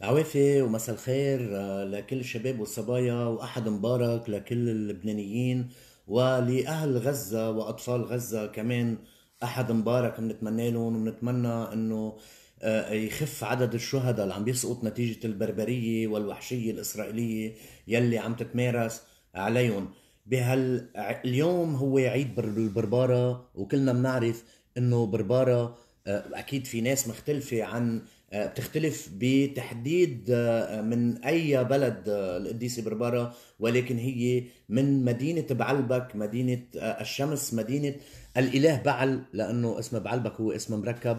عوافي ومساء الخير آه، لكل الشباب والصبايا وأحد مبارك لكل اللبنانيين ولأهل غزة وأطفال غزة كمان أحد مبارك بنتمنى لهم وبنتمنى إنه آه، يخف عدد الشهداء اللي عم بيسقط نتيجة البربرية والوحشية الإسرائيلية يلي عم تتمارس عليهم بهال اليوم هو عيد البربارة وكلنا بنعرف إنه بربارة آه، أكيد في ناس مختلفة عن آه، بتختلف بتحديد آه، من اي بلد القديسه آه، بربارة ولكن هي من مدينه بعلبك مدينه الشمس مدينه الاله بعل لانه اسم بعلبك هو اسم مركب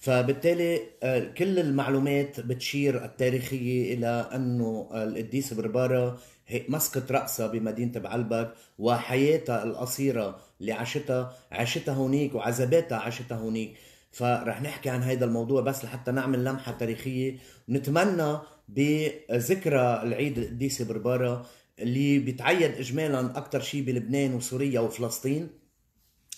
فبالتالي كل المعلومات بتشير التاريخية إلى أنه القديسه بربارة مسكت رأسها بمدينة بعلبك وحياتها القصيرة اللي عاشتها عاشتها هونيك وعذاباتها عاشتها هونيك فرح نحكي عن هذا الموضوع بس لحتى نعمل لمحه تاريخيه نتمنى بذكرى العيد القديسي بربارة اللي بيتعيد اجمالا اكثر شيء بلبنان وسوريا وفلسطين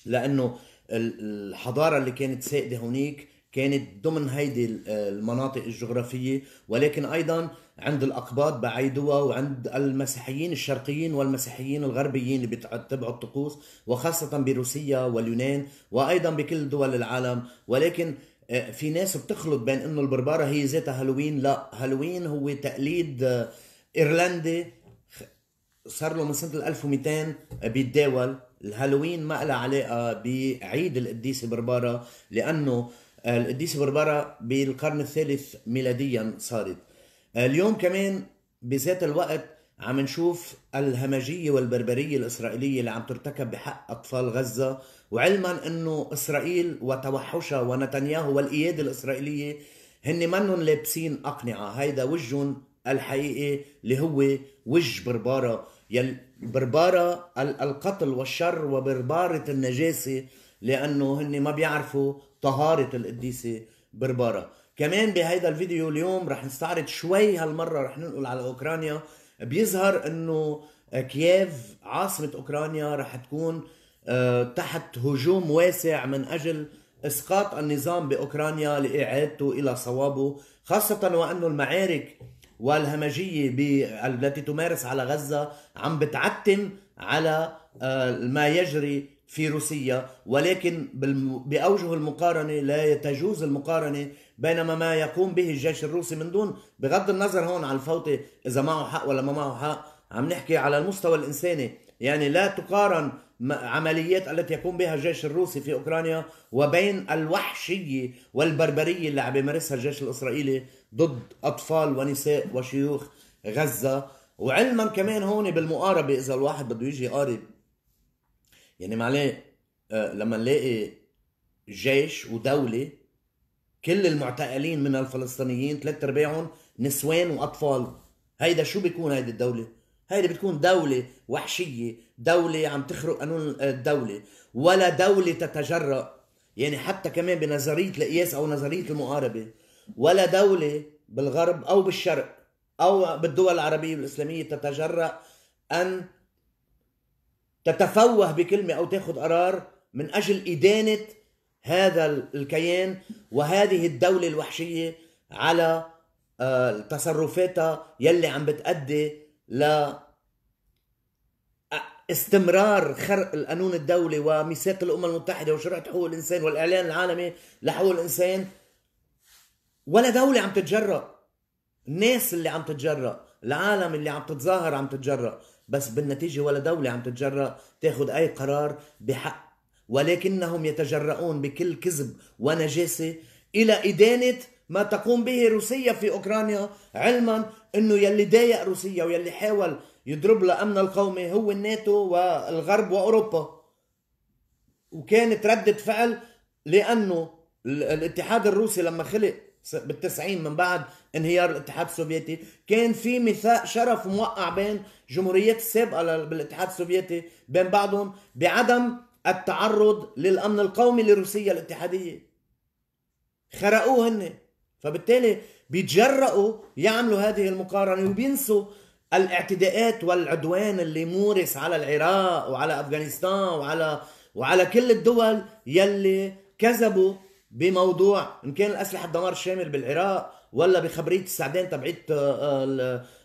لانه الحضاره اللي كانت سائده هونيك كانت ضمن هيدي المناطق الجغرافية ولكن أيضا عند الأقباط بعيدوها وعند المسيحيين الشرقيين والمسيحيين الغربيين اللي بتبعوا الطقوس وخاصة بروسيا واليونان وأيضا بكل دول العالم ولكن آه، في ناس بتخلط بين انه البربره هي ذاتها هالوين لا هالوين هو تقليد آه، ايرلندي صار له من سنه 1200 آه، بيتداول الهالوين ما لها علاقه بعيد القديسه برباره لانه آه، القديسة بربرة بالقرن الثالث ميلاديا صارت آه، اليوم كمان بذات الوقت عم نشوف الهمجية والبربرية الإسرائيلية اللي عم ترتكب بحق أطفال غزة وعلما أنه إسرائيل وتوحشها ونتنياهو والإيادة الإسرائيلية هن منهم لابسين أقنعة هيدا وجهن الحقيقي اللي هو وجه بربارة يل بربارة القتل والشر وبربارة النجاسة لأنه هن ما بيعرفوا طهاره القديسه بربره كمان بهيدا الفيديو اليوم رح نستعرض شوي هالمره رح ننقل على اوكرانيا بيظهر انه كييف عاصمه اوكرانيا رح تكون آه، تحت هجوم واسع من اجل اسقاط النظام باوكرانيا لاعادته الى صوابه خاصه وانه المعارك والهمجيه التي تمارس على غزه عم بتعتم على آه، ما يجري في روسيا ولكن بأوجه المقارنة لا تجوز المقارنة بينما ما يقوم به الجيش الروسي من دون بغض النظر هون على الفوطة إذا معه حق ولا ما معه حق عم نحكي على المستوى الإنساني يعني لا تقارن عمليات التي يقوم بها الجيش الروسي في أوكرانيا وبين الوحشية والبربرية اللي عم بيمارسها الجيش الإسرائيلي ضد أطفال ونساء وشيوخ غزة وعلما كمان هون بالمقاربة إذا الواحد بده يجي يقارب يعني معناه آه، لما نلاقي جيش ودوله كل المعتقلين من الفلسطينيين ثلاث ارباعهم نسوان واطفال هيدا شو بيكون هيدي الدوله هيدي بتكون دولة وحشية دولة عم تخرق قانون الدولة ولا دولة تتجرأ يعني حتى كمان بنظرية القياس أو نظرية المقاربة ولا دولة بالغرب أو بالشرق أو بالدول العربية والإسلامية تتجرأ أن تتفوه بكلمه او تاخذ قرار من اجل ادانه هذا الكيان وهذه الدوله الوحشيه على آه، تصرفاتها يلي عم بتأدي ل آه، استمرار خرق القانون الدولي وميثاق الامم المتحده وشرعه حقوق الانسان والاعلان العالمي لحقوق الانسان ولا دوله عم تتجرأ الناس اللي عم تتجرأ العالم اللي عم تتظاهر عم تتجرأ بس بالنتيجة ولا دولة عم تتجرأ تاخذ أي قرار بحق ولكنهم يتجرؤون بكل كذب ونجاسة إلى إدانة ما تقوم به روسيا في أوكرانيا علما أنه يلي ضايق روسيا ويلي حاول يضرب لها أمن القومي هو الناتو والغرب وأوروبا وكانت ردة فعل لأنه الاتحاد الروسي لما خلق بالتسعين من بعد انهيار الاتحاد السوفيتي كان في ميثاق شرف موقع بين جمهوريات السابقه بالاتحاد السوفيتي بين بعضهم بعدم التعرض للامن القومي لروسيا الاتحاديه خرقوه هن فبالتالي بيتجرأوا يعملوا هذه المقارنه وبينسوا الاعتداءات والعدوان اللي مورس على العراق وعلى افغانستان وعلى وعلى كل الدول يلي كذبوا بموضوع ان كان الاسلحه الدمار الشامل بالعراق ولا بخبريه السعدان تبعت آه،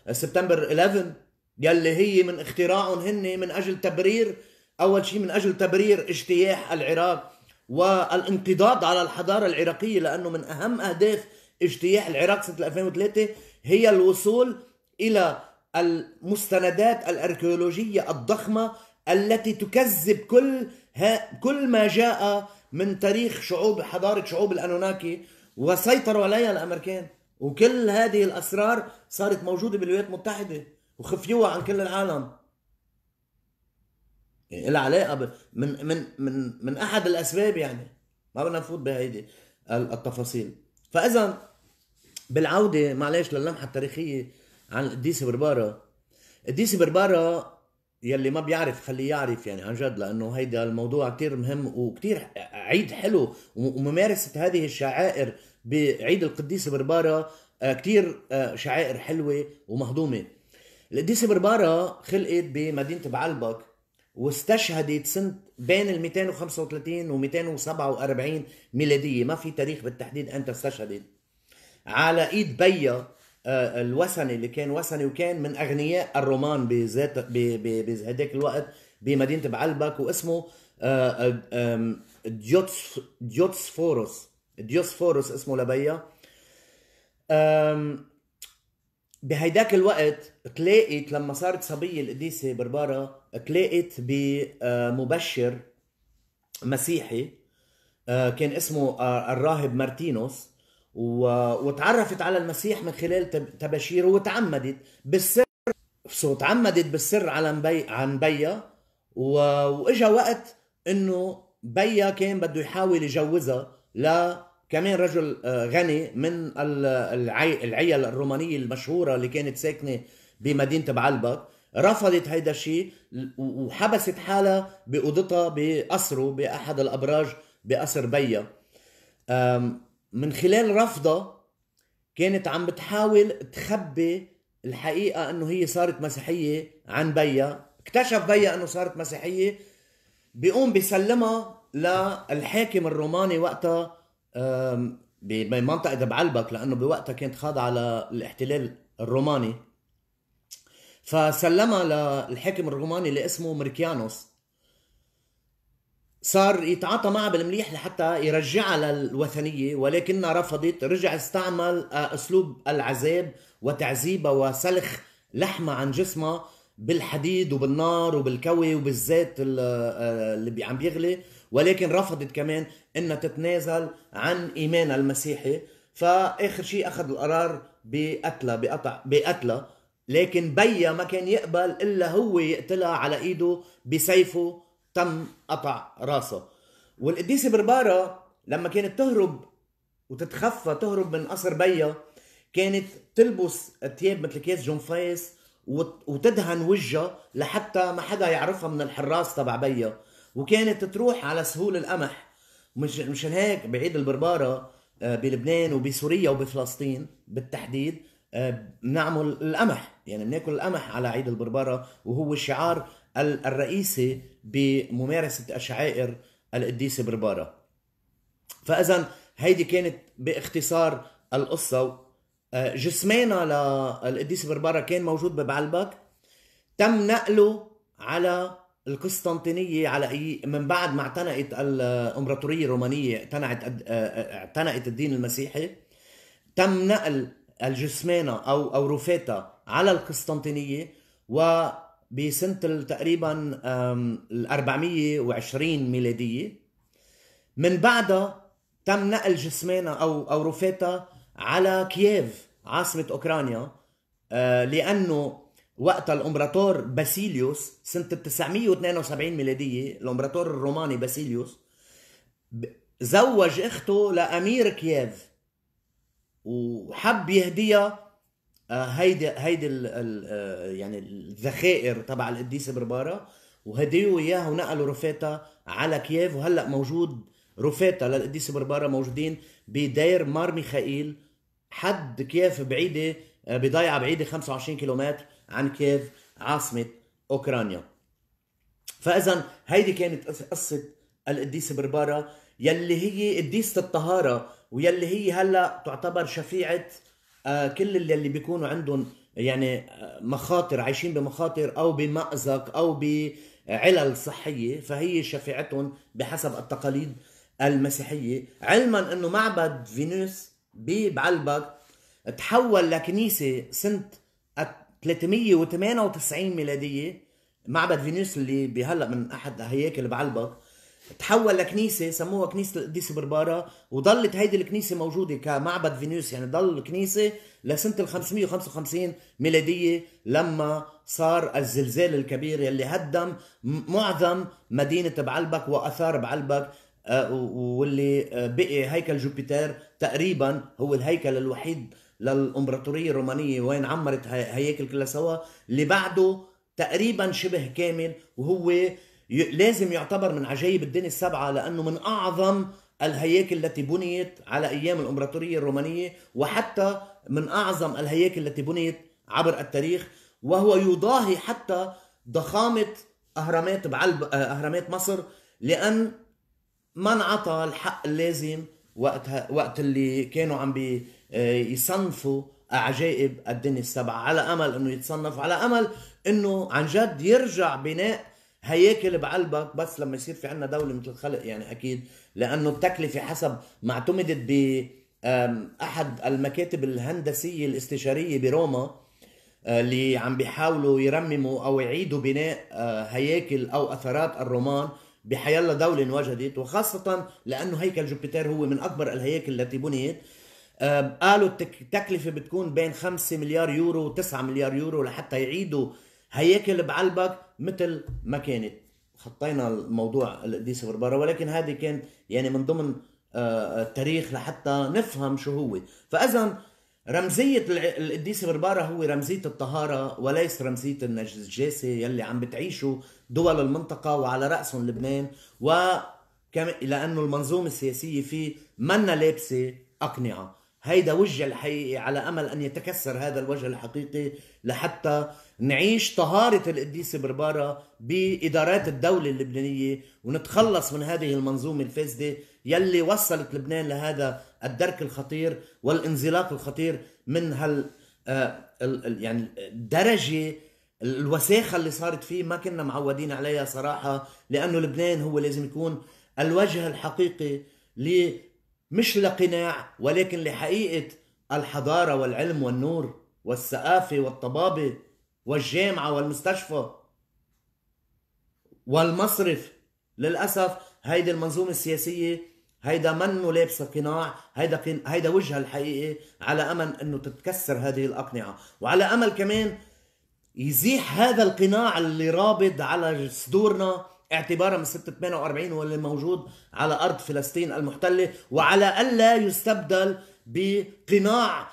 آه، سبتمبر 11 يلي هي من اختراعهم هن من اجل تبرير اول شيء من اجل تبرير اجتياح العراق والانقضاض على الحضاره العراقيه لانه من اهم اهداف اجتياح العراق سنه 2003 هي الوصول الى المستندات الاركيولوجيه الضخمه التي تكذب كل ها كل ما جاء من تاريخ شعوب حضاره شعوب الانوناكي وسيطروا عليها الامريكان وكل هذه الاسرار صارت موجوده بالولايات المتحده وخفيوها عن كل العالم يعني لها علاقه من من من من احد الاسباب يعني ما بدنا نفوت بهيدي التفاصيل فاذا بالعوده معلش للمحه التاريخيه عن القديسه بربارة القديسه بربارة يلي ما بيعرف خليه يعرف يعني عن جد لانه هيدا الموضوع كتير مهم وكتير عيد حلو وممارسه هذه الشعائر بعيد القديسه بربارة آه، كتير آه، شعائر حلوه ومهضومه القديسه بربارة خلقت بمدينه بعلبك واستشهدت سنة بين ال 235 و 247 ميلادية ما في تاريخ بالتحديد أنت استشهدت على إيد بيا آه، الوثني اللي كان وثني وكان من اغنياء الرومان بذات بهداك الوقت بمدينه بعلبك واسمه آه، آه، ديوتس ديوتسفوروس ديوسفوروس اسمه لبيا بهيداك الوقت تلاقيت لما صارت صبية القديسة بربارة تلاقيت بمبشر مسيحي كان اسمه الراهب مارتينوس وتعرفت على المسيح من خلال تباشيره وتعمدت بالسر وتعمدت بالسر على مبي... عن بيا واجا وقت انه بيا كان بده يحاول يجوزها ل كمان رجل آه، غني من العيل العيال الرومانيه المشهوره اللي كانت ساكنه بمدينه بعلبك رفضت هيدا الشيء وحبست حالها باوضتها بقصره باحد الابراج بقصر بيا من خلال رفضها كانت عم بتحاول تخبي الحقيقة انه هي صارت مسيحية عن بيا اكتشف بيا انه صارت مسيحية بيقوم بيسلمها للحاكم الروماني وقتها بمنطقة بعلبك لأنه بوقتها كانت خاضعة للاحتلال الروماني فسلمها للحاكم الروماني اللي اسمه مركيانوس صار يتعاطى معها بالمليح لحتى يرجعها للوثنيه ولكنها رفضت رجع استعمل آه، اسلوب العذاب وتعذيبها وسلخ لحمها عن جسمها بالحديد وبالنار وبالكوي وبالزيت آه، اللي عم بيغلي ولكن رفضت كمان انها تتنازل عن ايمانها المسيحي فاخر شيء اخذ القرار بقتلها بقطع بقتلها لكن بيا ما كان يقبل الا هو يقتلها على ايده بسيفه تم قطع راسه والقديسه بربارة لما كانت تهرب وتتخفى تهرب من قصر بيا كانت تلبس ثياب مثل كيس فايس وتدهن وجهها لحتى ما حدا يعرفها من الحراس تبع بيا وكانت تروح على سهول القمح مش مشان هيك بعيد البرباره آه، بلبنان وبسوريا وبفلسطين بالتحديد آه، بنعمل القمح يعني بناكل القمح على عيد البربارة وهو شعار الرئيسي بممارسة الشعائر القديسة بربارة فإذا هيدي كانت باختصار القصة آه، جسمينا للقديسة بربارة كان موجود ببعلبك تم نقله على القسطنطينية على من بعد ما اعتنقت الامبراطورية الرومانية اعتنقت آه، آه، اعتنقت الدين المسيحي تم نقل الجسمانة او او رفاتها على القسطنطينية و بسنة تقريبا ال 420 ميلادية من بعدها تم نقل جسمانا أو أو رفاتها على كييف عاصمة أوكرانيا آه، لأنه وقتها الامبراطور باسيليوس سنة 972 ميلادية الامبراطور الروماني باسيليوس زوج اخته لامير كييف وحب يهديها آه، هيدي هيدي ال ال آه، يعني الذخائر تبع القديس بربارة وهديوا اياها ونقلوا رفاتا على كييف وهلا موجود رفاتا للقديس بربارة موجودين بدير مار ميخائيل حد كييف بعيده آه، بضيعه بعيده 25 كيلومتر عن كييف عاصمه اوكرانيا فاذا هيدي كانت قصه القديسه بربارة يلي هي قديسه الطهاره ويلي هي هلا تعتبر شفيعه آه، كل اللي, اللي بيكونوا عندهم يعني آه، مخاطر عايشين بمخاطر او بمأزق او بعلل صحيه فهي شفيعتهم بحسب التقاليد المسيحيه علما انه معبد فينوس ببعلبك تحول لكنيسه سنه 398 ميلاديه معبد فينوس اللي بهلا من احد هياكل بعلبك تحول لكنيسه سموها كنيسه القديس بربارة وضلت هيدي الكنيسه موجوده كمعبد فينيوس يعني ضل الكنيسه لسنه ال 555 ميلاديه لما صار الزلزال الكبير يلي هدم معظم مدينه بعلبك واثار بعلبك آه، واللي آه، بقي هيكل جوبيتر تقريبا هو الهيكل الوحيد للامبراطوريه الرومانيه وين عمرت هياكل كلها سوا اللي بعده تقريبا شبه كامل وهو لازم يعتبر من عجائب الدنيا السبعة لأنه من أعظم الهياكل التي بنيت على أيام الإمبراطورية الرومانية وحتى من أعظم الهياكل التي بنيت عبر التاريخ وهو يضاهي حتى ضخامة أهرامات بعلب أهرامات مصر لأن ما انعطى الحق اللازم وقتها وقت اللي كانوا عم بيصنفوا آه، عجائب الدنيا السبعة على أمل أنه يتصنف على أمل أنه عن جد يرجع بناء هياكل بقلبك بس لما يصير في عنا دولة مثل الخلق يعني أكيد لأنه التكلفة حسب ما اعتمدت ب أحد المكاتب الهندسية الاستشارية بروما آه، اللي عم بيحاولوا يرمموا أو يعيدوا بناء آه، هياكل أو أثرات الرومان بحيالة دولة وجدت وخاصة لأنه هيكل جوبيتر هو من أكبر الهياكل التي بنيت قالوا التكلفة بتكون بين 5 مليار يورو و 9 مليار يورو لحتى يعيدوا هياكل بعلبك مثل ما كانت خطينا الموضوع القديسه صفر ولكن هذه كان يعني من ضمن آه، التاريخ لحتى نفهم شو هو فاذا رمزية القديسه بربارة هو رمزية الطهارة وليس رمزية النجاسة يلي عم بتعيشه دول المنطقة وعلى رأسهم لبنان و لأنه المنظومة السياسية فيه منا لابسة أقنعة هيدا وجه الحقيقي على أمل أن يتكسر هذا الوجه الحقيقي لحتى نعيش طهارة القديسة بربارة بإدارات الدولة اللبنانية ونتخلص من هذه المنظومة الفاسدة يلي وصلت لبنان لهذا الدرك الخطير والانزلاق الخطير من هال آه، يعني درجة الوساخة اللي صارت فيه ما كنا معودين عليها صراحة لأنه لبنان هو لازم يكون الوجه الحقيقي مش لقناع ولكن لحقيقة الحضارة والعلم والنور والثقافة والطبابة والجامعة والمستشفى والمصرف للأسف هيدي المنظومة السياسية هيدا منه لابسة قناع هيدا هيدا وجهها الحقيقي على أمل أنه تتكسر هذه الأقنعة وعلى أمل كمان يزيح هذا القناع اللي رابط على صدورنا اعتبارا من 648 واللي موجود على ارض فلسطين المحتله وعلى الا يستبدل بقناع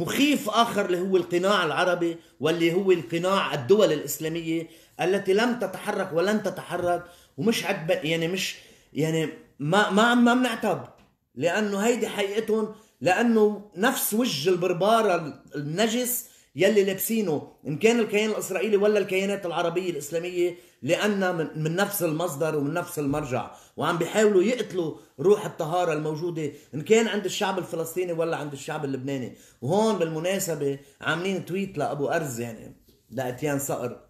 مخيف آخر اللي هو القناع العربي واللي هو القناع الدول الإسلامية التي لم تتحرك ولن تتحرك ومش عد يعني مش يعني ما ما ما بنعتب لأنه هيدي حقيقتهم لأنه نفس وجه البربارة النجس يلي لابسينه ان كان الكيان الاسرائيلي ولا الكيانات العربيه الاسلاميه لانها من, نفس المصدر ومن نفس المرجع وعم بيحاولوا يقتلوا روح الطهاره الموجوده ان كان عند الشعب الفلسطيني ولا عند الشعب اللبناني وهون بالمناسبه عاملين تويت لابو ارز يعني لاتيان صقر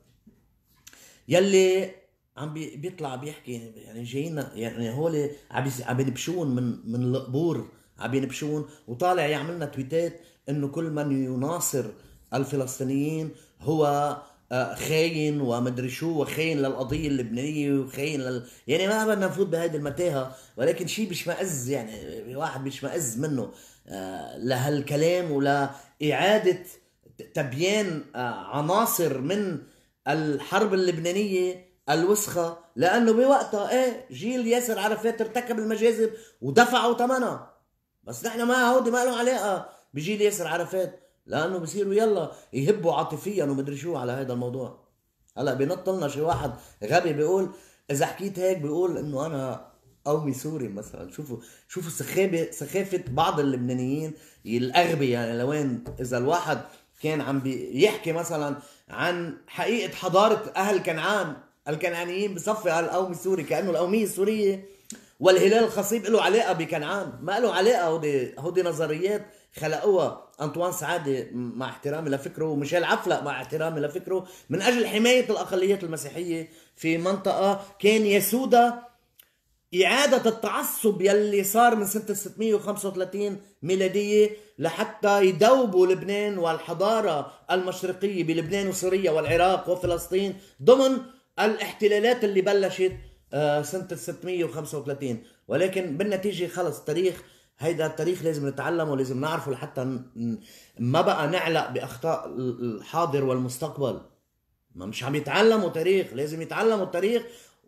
يلي عم بيطلع بيحكي يعني جايين يعني هول عم عم ينبشون من من القبور عم ينبشون وطالع يعملنا تويتات انه كل من يناصر الفلسطينيين هو آه، خاين ومدري شو وخاين للقضيه اللبنانيه وخاين لل... يعني ما بدنا نفوت بهيدي المتاهه ولكن شيء بيشمئز يعني واحد بيشمئز منه آه، لهالكلام ولاعاده تبيان آه، عناصر من الحرب اللبنانيه الوسخة لأنه بوقتها إيه جيل ياسر عرفات ارتكب المجازر ودفعوا ثمنها بس نحن ما هودي ما لهم علاقة بجيل ياسر عرفات لانه بصيروا يلا يهبوا عاطفيا ومدري شو على هذا الموضوع هلا بنط لنا شي واحد غبي بيقول اذا حكيت هيك بيقول انه انا قومي سوري مثلا شوفوا شوفوا سخابه سخافه بعض اللبنانيين الاغبياء يعني لوين اذا الواحد كان عم بيحكي مثلا عن حقيقه حضاره اهل كنعان الكنعانيين بصفي على القومي السوري كانه القوميه السوريه والهلال الخصيب له علاقه بكنعان ما له علاقه هودي هودي نظريات خلقوها انطوان سعاده مع احترامي لفكره وميشيل عفلق مع احترامي لفكره من اجل حمايه الاقليات المسيحيه في منطقه كان يسودها إعادة التعصب يلي صار من سنة 635 ميلادية لحتى يدوبوا لبنان والحضارة المشرقية بلبنان وسوريا والعراق وفلسطين ضمن الاحتلالات اللي بلشت آه، سنة 635 ولكن بالنتيجة خلص تاريخ هيدا التاريخ لازم نتعلمه لازم نعرفه لحتى ما بقى نعلق باخطاء الحاضر والمستقبل ما مش عم يتعلموا تاريخ لازم يتعلموا التاريخ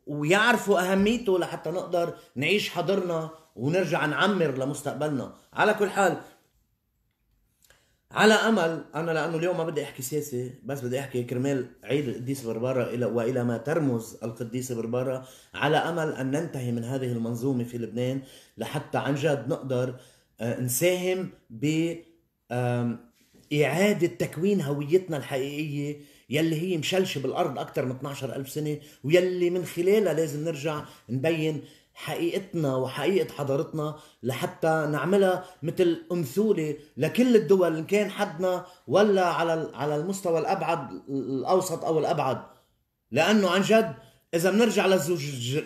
ويعرفوا اهميته لحتى نقدر نعيش حاضرنا ونرجع نعمر لمستقبلنا على كل حال على امل انا لانه اليوم ما بدي احكي سياسه بس بدي احكي كرمال عيد القديس بربارة الى والى ما ترمز القديسه بربارة على امل ان ننتهي من هذه المنظومه في لبنان لحتى عن جد نقدر آه، نساهم ب إعادة تكوين هويتنا الحقيقية يلي هي مشلشة بالأرض أكثر من 12 ألف سنة ويلي من خلالها لازم نرجع نبين حقيقتنا وحقيقة حضارتنا لحتى نعملها مثل أمثولة لكل الدول إن كان حدنا ولا على على المستوى الأبعد الأوسط أو الأبعد لأنه عن جد إذا بنرجع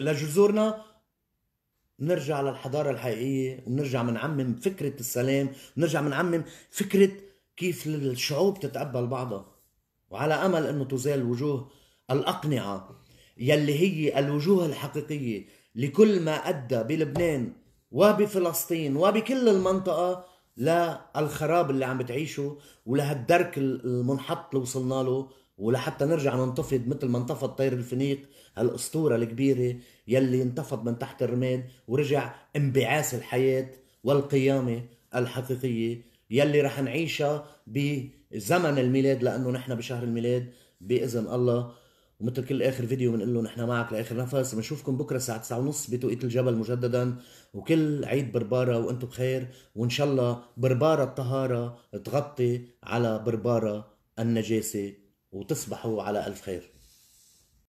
لجذورنا بنرجع للحضارة الحقيقية وبنرجع بنعمم فكرة السلام بنرجع بنعمم فكرة كيف الشعوب تتقبل بعضها وعلى أمل أنه تزال وجوه الأقنعة يلي هي الوجوه الحقيقية لكل ما ادى بلبنان وبفلسطين وبكل المنطقه للخراب اللي عم بتعيشه ولهالدرك المنحط اللي وصلنا له ولحتى نرجع ننتفض مثل ما انتفض طير الفنيق هالاسطوره الكبيره يلي انتفض من تحت الرماد ورجع انبعاث الحياه والقيامه الحقيقيه يلي رح نعيشها بزمن الميلاد لانه نحن بشهر الميلاد باذن الله ومثل كل اخر فيديو بنقول له نحن معك لاخر نفس بنشوفكم بكره الساعه 9:30 بتوقيت الجبل مجددا وكل عيد برباره وانتم بخير وان شاء الله برباره الطهاره تغطي على برباره النجاسه وتصبحوا على الف خير